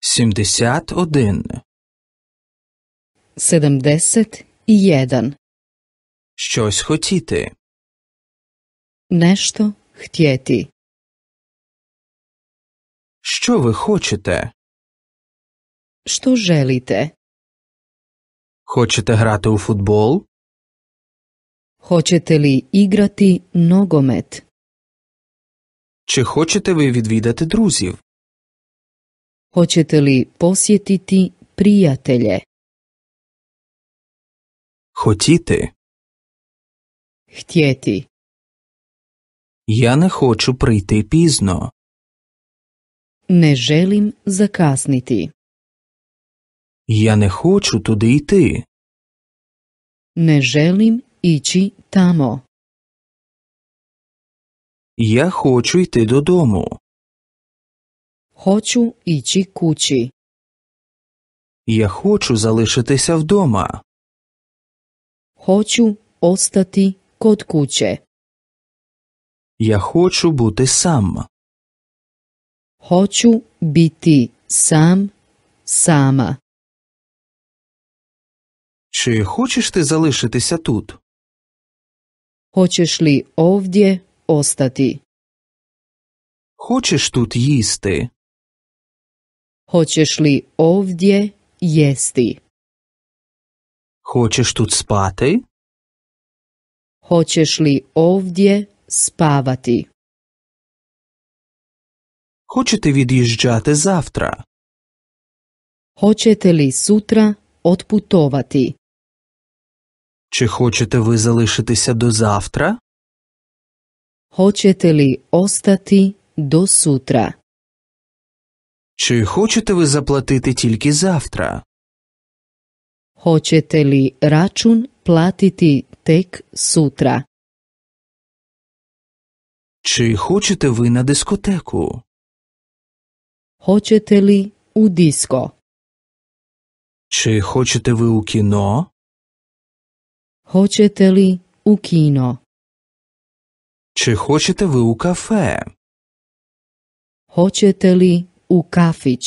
Сімдесят один. Седемдесят і Щось хотіти. Нещо хтєти. Що ви хочете? Що желіте? Хочете грати у футбол? Hoćete li igrati nogomet? Če hoćete vi vidvidati druziv? Hoćete li posjetiti prijatelje? Hoćite? Htjeti. Ja ne hoću priti pizno. Ne želim zakasniti. Ja ne hoću tudi iti. Ne želim Ічі тамо. Я хочу йти додому. Хочу ічі кучі. Я хочу залишитися вдома. Хочу остати kod куче. Я хочу бути сам. Хочу бити сам, сама. Чи хочеш ти залишитися тут? Hoćeš li ovdje ostati? Hoćeš tu jiste? Hoćeš li ovdje jesti? Hoćeš tu spati? Hoćeš li ovdje spavati? Hoćete vi dižđate zavtra? Hoćete li sutra otputovati? Чи хочете ви залишитися до завтра? Хочете ли остати до сутра? Чи хочете ви заплатити тільки завтра? Хочете ли рачун платити тек сутра? Чи хочете ви на дискотеку? Хочете ли у диско? Чи хочете ви у кіно? Hoćete li u kino? Če hoćete vi u kafe? Hoćete li u kafić?